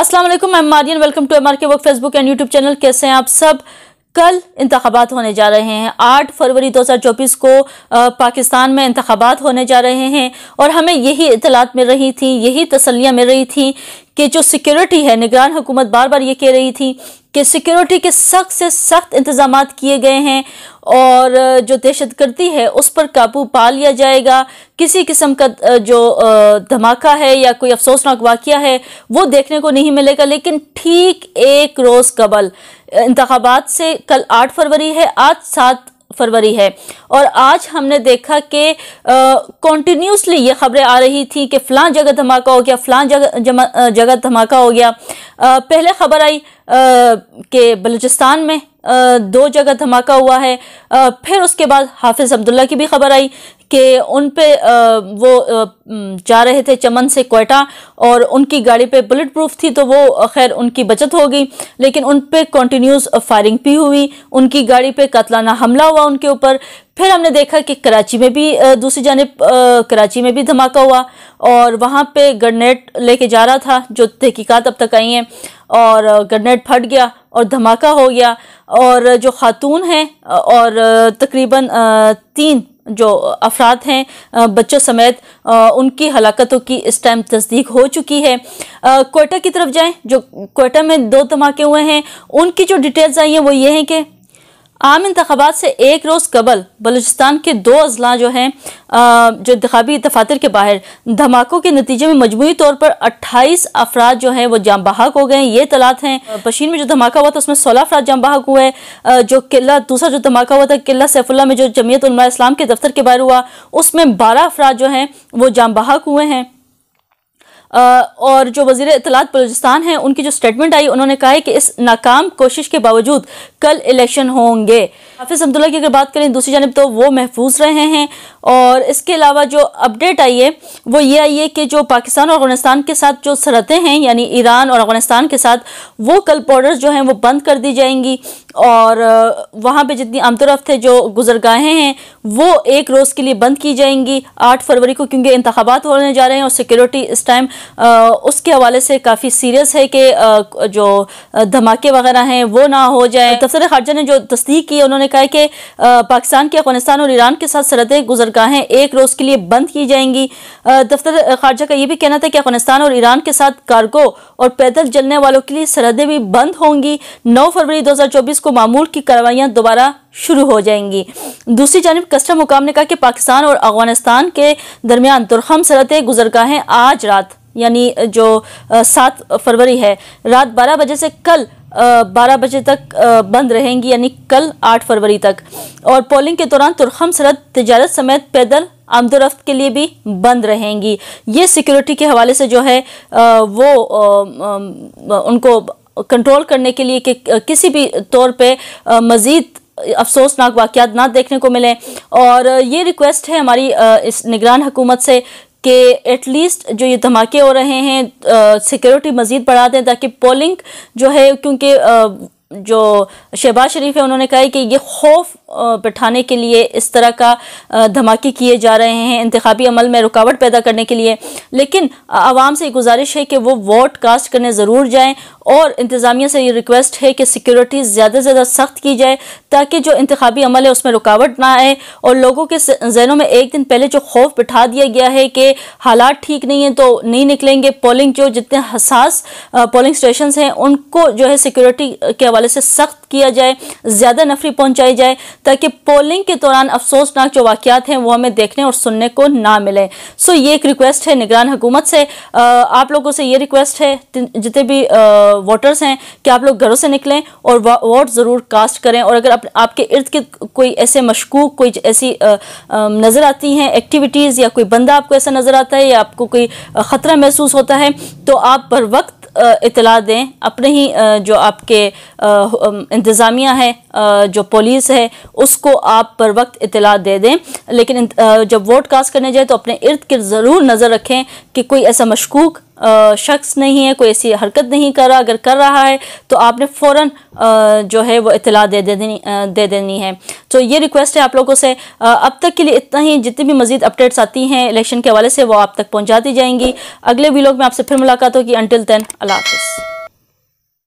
Aslam ma'am मैं Marian welcome to M R K work Facebook and YouTube channel कैसे हैं आप सब कल इंतबात होने जा रहे हैं आठ फरवरी दो हज़ार चौबीस को पाकिस्तान में इंतबात होने जा रहे हैं और हमें यही इतलात मिल रही थी यही तसलियाँ मिल रही थी कि जो सिक्योरिटी है निगरान हुकूमत बार बार ये कह रही थी कि सिक्योरिटी के सख्त से सख्त इंतजाम किए गए हैं और जो दहशत गर्दी है उस पर काबू पा लिया जाएगा किसी किस्म का जो धमाका है या कोई अफसोसनाक वाक़ है वो देखने को नहीं मिलेगा लेकिन ठीक एक रोज़ कबल इंतबात से कल आठ फरवरी है आज सात फरवरी है और आज हमने देखा कि कॉन्टीन्यूसली ये खबरें आ रही थी कि फ़लां जगह धमाका हो गया फ़लां जगह जगह धमाका हो गया आ, पहले खबर आई कि बलूचिस्तान में दो जगह धमाका हुआ है फिर उसके बाद हाफिज़ अब्दुल्ला की भी खबर आई कि उन पे वो जा रहे थे चमन से कोयटा और उनकी गाड़ी पे बुलेट प्रूफ थी तो वो खैर उनकी बचत हो गई लेकिन उन पे कंटिन्यूस फायरिंग भी हुई उनकी गाड़ी पे कतलाना हमला हुआ उनके ऊपर फिर हमने देखा कि कराची में भी दूसरी जानब कराची में भी धमाका हुआ और वहाँ पे गरनेट लेके जा रहा था जो तहकीकात अब तक आई हैं और गरनेट फट गया और धमाका हो गया और जो खातून हैं और तकरीबन तीन जो अफराद हैं बच्चों समेत उनकी हलाकतों की इस टाइम तस्दीक हो चुकी है कोयटा की तरफ जाएं जो कोयटा में दो धमाके हुए हैं उनकी जो डिटेल्स आई हैं वो ये हैं कि आम इंतबात से एक रोज़ कबल बलूचिस्तान के दो अजला जो हैं जो इंतबी दफातर के बाहर धमाकों के नतीजे में मजमू तौर पर अट्ठाईस अफराद जो हैं वो जाम बहाक हो गए ये तलात हैं पशीन में जो धमाका हुआ था उसमें सोलह अफराद जाम बहाक हुए जो किला दूसरा जो धमाका हुआ था किला सैफुल्ला में जो जमीयत इस्लाम के दफ्तर के बाहर हुआ उसमें बारह अफराद जो हैं वो जाम बहाक हुए हैं और जो वजीर इतलात बलोचिस्तान हैं उनकी जो स्टेटमेंट आई उन्होंने कहा है कि इस नाकाम कोशिश के बावजूद कल इलेक्शन होंगे हाफिज़ अब्दुल्ला की अगर बात करें दूसरी जानब तो वो महफूज रहे हैं और इसके अलावा जो अपडेट आई है वो ये आई है कि जो पाकिस्तान और अफगानिस्तान के साथ जो सरहदें हैं यानी ईरान और अफगानिस्तान के साथ वो कल बॉर्डर्स जो हैं वो बंद कर दी जाएंगी और वहाँ पर जितनी आमदोरफ्त है जो गुजरगाहें हैं वो एक रोज़ के लिए बंद की जाएंगी आठ फरवरी को क्योंकि इंतबात होने जा रहे हैं और सिक्योरिटी इस टाइम उसके हवाले से काफ़ी सीरियस है कि जो धमाके वगैरह हैं वो ना हो जाए दफ्तर हाँ। खारजा ने जो तस्दीक की उन्होंने कहा कि पाकिस्तान के अफगानिस्तान और ईरान के साथ सरहदें गुजरगाहें एक रोज़ के लिए बंद की जाएंगी दफ्तर खारजा का ये भी कहना था कि अफगानिस्तान और ईरान के साथ कार्गो और पैदल चलने वालों के लिए सरहदें भी बंद होंगी नौ फरवरी दो हज़ार चौबीस को मामूल की कार्रवाइयाँ दोबारा शुरू हो जाएंगी दूसरी जानब कस्टम हुकाम ने कहा कि पाकिस्तान और अफगानिस्तान के दरमियान दुरहम सरहदें गुजरगाहें आज रात यानी जो सात फरवरी है रात बारह बजे से कल बारह बजे तक बंद रहेंगी यानी कल आठ फरवरी तक और पोलिंग के दौरान तुरखम सरहद तजारत समेत पैदल आमदोरफ्त के लिए भी बंद रहेंगी ये सिक्योरिटी के हवाले से जो है वो उनको कंट्रोल करने के लिए कि किसी भी तौर पे मज़ीद अफसोसनाक वाक़ ना देखने को मिलें और ये रिक्वेस्ट है हमारी इस निगरान हुकूमत से कि एटलीस्ट जो ये धमाके हो रहे हैं सिक्योरिटी मज़ीद बढ़ा दें ताकि पोलिंग जो है क्योंकि जो शहबाज शरीफ है उन्होंने कहा है कि ये खौफ बैठाने के लिए इस तरह का धमाके किए जा रहे हैं इंतबी अमल में रुकावट पैदा करने के लिए लेकिन आवाम से गुजारिश है कि वो वोट कास्ट करने ज़रूर जाएँ और इंतज़ामिया से ये रिक्वेस्ट है कि सिक्योरिटी ज़्यादा से ज़्यादा सख्त की जाए ताकि जो इंतबी अमल है उसमें रुकावट ना आए और लोगों के जहनों में एक दिन पहले जो खौफ बिठा दिया गया है कि हालात ठीक नहीं हैं तो नहीं निकलेंगे पोलिंग जो जितने हसास पोलिंग स्टेशन हैं उनको जो है सिक्योरिटी के हवाले से सख्त किया जाए ज़्यादा नफरी पहुँचाई जाए ताकि पोलिंग के दौरान अफसोसनाक जो वाक़ात हैं वो हमें देखने और सुनने को ना मिलें सो ये एक रिक्वेस्ट है निगरान हुकूमत से आप लोगों से ये रिक्वेस्ट है जितने भी वोटर्स हैं कि आप लोग घरों से निकलें और वोट ज़रूर कास्ट करें और अगर आपके इर्द गिर्द कोई ऐसे मशकूक कोई ऐसी नज़र आती हैं एक्टिविटीज़ या कोई बंदा आपको ऐसा नज़र आता है या आपको कोई ख़तरा महसूस होता है तो आप बर वक्त इतला दें अपने ही जो आपके इंतज़ामिया है जो पुलिस है उसको आप पर वक्त इतला दे दें लेकिन जब वोट कास्ट करने जाए तो अपने इर्द गिर्द ज़रूर नज़र रखें कि कोई ऐसा मशकूक शख्स नहीं है कोई ऐसी हरकत नहीं कर रहा अगर कर रहा है तो आपने फ़ौर जो है वो इतला दे देनी दे देनी है तो ये रिक्वेस्ट है आप लोगों से अब तक के लिए इतना ही जितनी भी मज़ीद अपडेट्स आती हैं इलेक्शन के हवाले से वो आप तक पहुँचा दी जाएंगी अगले वीलॉग में आपसे फिर मुलाकात होगी अनटिल दैन अल्लाह हाफ़